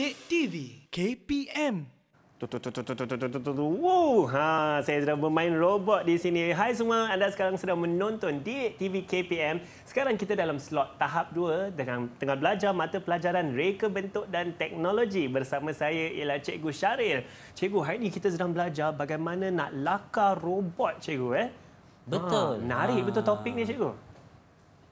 Dek TV KPM. Wow, ha, saya sedang bermain robot di sini. Hai semua, anda sekarang sedang menonton di TV KPM. Sekarang kita dalam slot tahap 2 dengan tengah belajar mata pelajaran reka bentuk dan teknologi. Bersama saya ialah Cikgu Syaril. Cikgu, hari ini kita sedang belajar bagaimana nak lakar robot, Cikgu. Eh? Betul. Ha, narik ha. betul topik ni, Cikgu.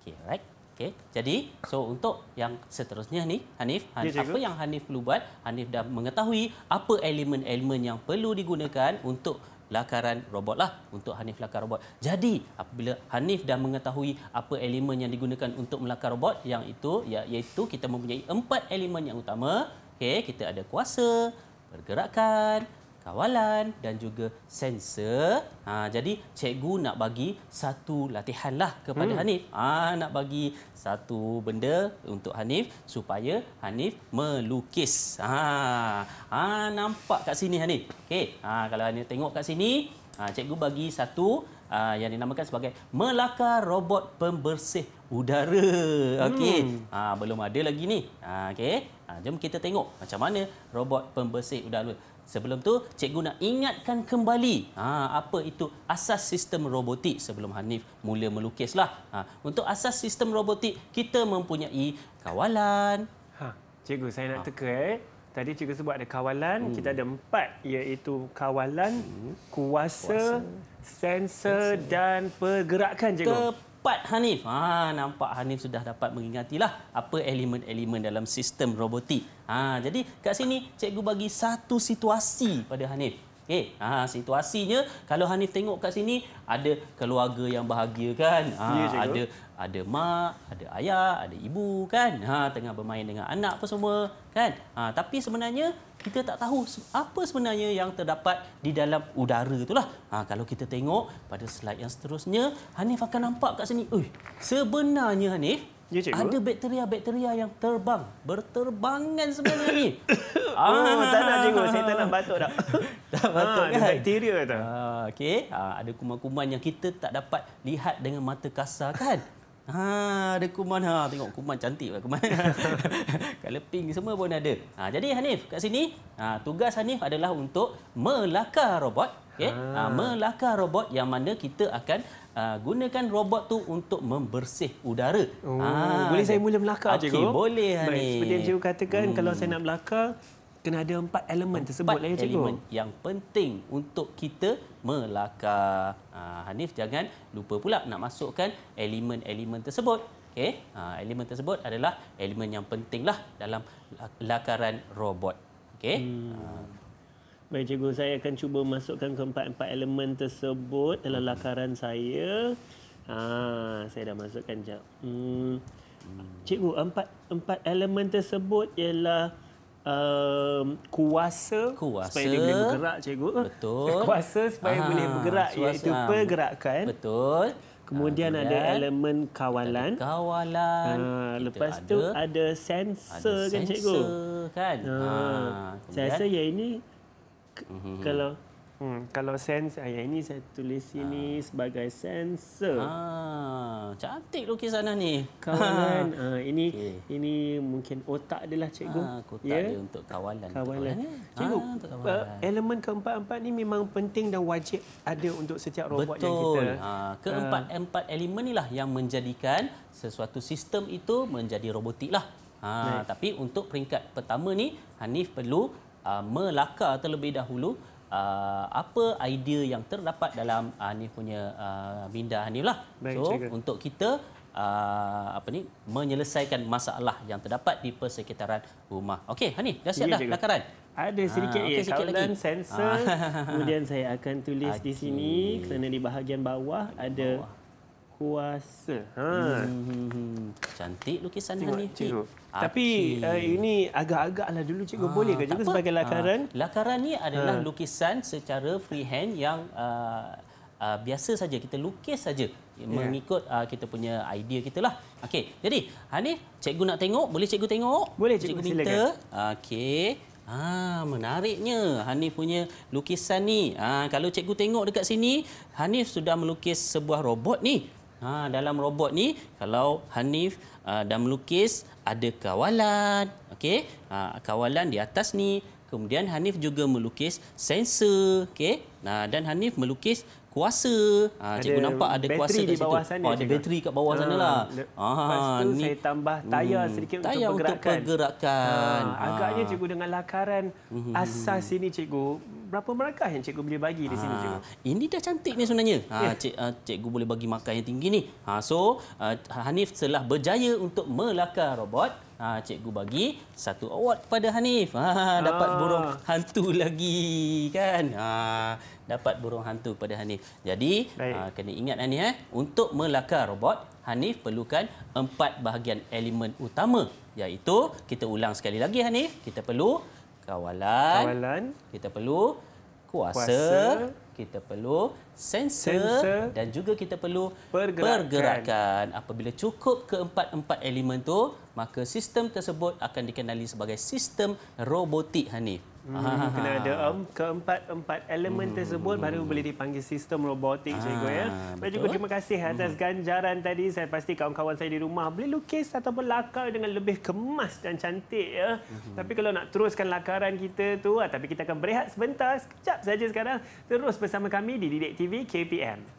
Okay, right. Okey. Jadi, so untuk yang seterusnya ni, Hanif, Hanif ya, apa yang Hanif perlu buat? Hanif dah mengetahui apa elemen-elemen yang perlu digunakan untuk lakaran robot lah untuk Hanif lakar robot. Jadi apabila Hanif dah mengetahui apa elemen yang digunakan untuk melakar robot yang itu iaitu kita mempunyai empat elemen yang utama. Okey, kita ada kuasa, pergerakan, kawalan dan juga sensor. Ha, jadi cikgu nak bagi satu latihan lah kepada hmm. Hanif. Ha, nak bagi satu benda untuk Hanif supaya Hanif melukis. Ha, ha, nampak kat sini Hanif. Okay. Ha, kalau Hanif tengok kat sini, ha, cikgu bagi satu ha, yang dinamakan sebagai Melaka Robot Pembersih Udara. Okay. Hmm. Ha, belum ada lagi ni. Ha, okay. ha, jom kita tengok macam mana robot pembersih udara. Sebelum tu, cikgu nak ingatkan kembali ha, apa itu asas sistem robotik sebelum Hanif mula melukis Ha, untuk asas sistem robotik, kita mempunyai kawalan. Ha, cikgu, saya nak ha. teka. Eh. Tadi cikgu sebut ada kawalan. Hmm. Kita ada empat iaitu kawalan, hmm. kuasa, kuasa, sensor, sensor dan pergerakan. Cikgu. Empat Hanif. Ha, nampak Hanif sudah dapat mengingatilah apa elemen-elemen dalam sistem robotik. Ha, jadi kat sini cikgu bagi satu situasi pada Hanif. Okey, ha situasinya kalau Hanif tengok kat sini ada keluarga yang bahagia kan? Ha ya, ada ada mak, ada ayah, ada ibu kan? Ha tengah bermain dengan anak apa semua kan? Ha tapi sebenarnya kita tak tahu apa sebenarnya yang terdapat di dalam udara itulah. Ha kalau kita tengok pada slide yang seterusnya, Hanif akan nampak kat sini. Uy, sebenarnya Hanif, Ya, cikgu. Ada bakteria-bakteria yang terbang. Berterbangan sebenarnya ni. Ah, oh, tak nak cikgu. Saya tak nak batuk dah. tak ah, batuk ah, kan? Ada bakteria tu. Ah, Okey. Ah, ada kuman-kuman yang kita tak dapat lihat dengan mata kasar kan? Ah, ada kuman ha. Tengok kuman cantik lah kuman. Kalau pink semua pun ada. Ha, jadi Hanif kat sini, ha, tugas Hanif adalah untuk melakar robot. Okay? Ha. Ha, melakar robot yang mana kita akan Ah, gunakan robot tu untuk membersih udara. Oh, ha, boleh saya mula melakar okay, cikgu? Boleh. Baik, ni. Seperti yang cikgu katakan, hmm. kalau saya nak melakar, kena ada empat elemen empat tersebut. Empat lah ya, elemen yang penting untuk kita melakar. Ha, Hanif, jangan lupa pula nak masukkan elemen-elemen tersebut. Okay. Ha, elemen tersebut adalah elemen yang pentinglah dalam lakaran robot. Okay. Hmm. Ha, Baik cikgu, saya akan cuba masukkan keempat-empat elemen tersebut dalam lakaran saya. Ah, saya dah masukkan jap. Hmm. Cikgu, empat empat elemen tersebut ialah um, kuasa, kuasa supaya dia boleh bergerak, cikgu. Betul. Kuasa supaya ah, boleh bergerak suasa. iaitu ah. pergerakan. Betul. Kemudian ah, ada elemen kawalan. Ada kawalan. Ha, lepas ada, tu ada sensor kan cikgu? Sensor kan. Ha, ha, sensor yang ini hmm kalau hmm, kalau sense ayah ini saya tulis sini ha. sebagai sensor. Ah, ha, cantik lukisan sana ni. Kawalan. Ha. Ha, ini okay. ini mungkin otak adalah cikgu. Ha, ah, otak ya? dia untuk kawalan. Kawalan. Untuk cikgu, eh, ha, elemen keempat-empat ni memang penting dan wajib ada untuk setiap robot Betul. yang kita. Betul. Ha, keempat-empat uh, elemen inilah yang menjadikan sesuatu sistem itu menjadi robotik lah. Ha, tapi untuk peringkat pertama ni Hanif perlu uh, Melaka terlebih dahulu uh, apa idea yang terdapat dalam uh, ni punya uh, minda ni lah. Baik, so cikgu. untuk kita uh, apa ni menyelesaikan masalah yang terdapat di persekitaran rumah. Okey, Hani, dah siap ya, dah lakaran. Ada ah, sedikit ha, okay, ya, kawalan sensor. Ha. Kemudian saya akan tulis okay. di sini kerana di bahagian bawah ada bawah kuasa. Ha. Hmm. Cantik lukisan Tengok, Hanifi. Tapi uh, ini agak-agaklah agak dulu cikgu ha, boleh ke cikgu sebagai lakaran? Ha. Lakaran ni adalah ha. lukisan secara freehand yang uh, Uh, biasa saja kita lukis saja yeah. Ya. mengikut uh, kita punya idea kita lah. Okay, jadi Hanif, cikgu nak tengok, boleh cikgu tengok? Boleh cikgu, cikgu minta. Okay, Ah, menariknya Hanif punya lukisan ni. Ah, kalau cikgu tengok dekat sini, Hanif sudah melukis sebuah robot ni. Ha, dalam robot ni kalau Hanif uh, dah melukis ada kawalan. okay? Ha, kawalan di atas ni. Kemudian Hanif juga melukis sensor. okay? Nah ha, dan Hanif melukis kuasa. Ha, cikgu nampak ada kuasa di bawah situ. sana. Oh, ada cikgu. bateri kat bawah ah, sana lah. Ha, ha, lepas tu ha, ni, saya tambah tayar hmm, sedikit tayar untuk pergerakan. Untuk pergerakan. Ah, ha, agaknya cikgu dengan lakaran hmm. hmm asas hmm, hmm. ini cikgu berapa markah yang cikgu boleh bagi di sini ah, cikgu? Ini dah cantik ni sebenarnya. Ha yeah. Ya. cik, uh, cikgu boleh bagi markah yang tinggi ni. Ha so uh, Hanif telah berjaya untuk melakar robot. Ha cikgu bagi satu award kepada Hanif. Ha dapat burung hantu lagi kan. Ha dapat burung hantu pada Hanif. Jadi ha, kena ingat ni eh untuk melakar robot Hanif perlukan empat bahagian elemen utama iaitu kita ulang sekali lagi Hanif kita perlu kawalan, kawalan. kita perlu kuasa, kuasa. kita perlu sensor, sensor dan juga kita perlu pergerakan. pergerakan. Apabila cukup keempat-empat elemen tu, maka sistem tersebut akan dikenali sebagai sistem robotik Hanif. Hmm, kena ada um, keempat-empat elemen hmm. tersebut baru boleh dipanggil sistem robotik ah, cikgu ya. Baik juga terima kasih atas hmm. ganjaran tadi. Saya pasti kawan-kawan saya di rumah boleh lukis atau berlakar dengan lebih kemas dan cantik ya. Hmm. Tapi kalau nak teruskan lakaran kita tu, ah, tapi kita akan berehat sebentar sekejap saja sekarang. Terus bersama kami di Didik TV KPM.